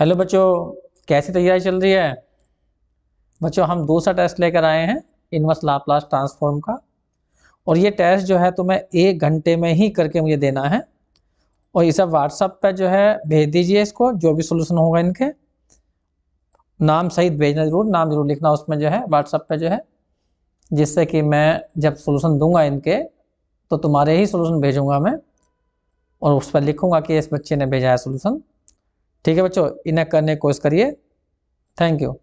hello बच्चों कैसी तैयारी चल रही है बच्चों हम दूसरा टेस्ट लेकर आए हैं इनवर्स लाप्लास ट्रांसफॉर्म का और ये टेस्ट जो है तुम्हें एक घंटे में ही करके मुझे देना है और ये सब व्हाट्सअप पर जो है भेज दीजिए इसको जो भी सोल्यूशन होगा इनके नाम सहित भेजना ज़रूर नाम ज़रूर लिखना उसमें जो है व्हाट्सअप पर जो है जिससे कि मैं जब सोल्यूशन दूंगा इनके तो तुम्हारे ही सोल्यूशन भेजूंगा मैं और उस पर लिखूंगा कि इस बच्चे ने भेजा है सोल्यूशन ठीक है बच्चों इन्हें करने की कोशिश करिए थैंक यू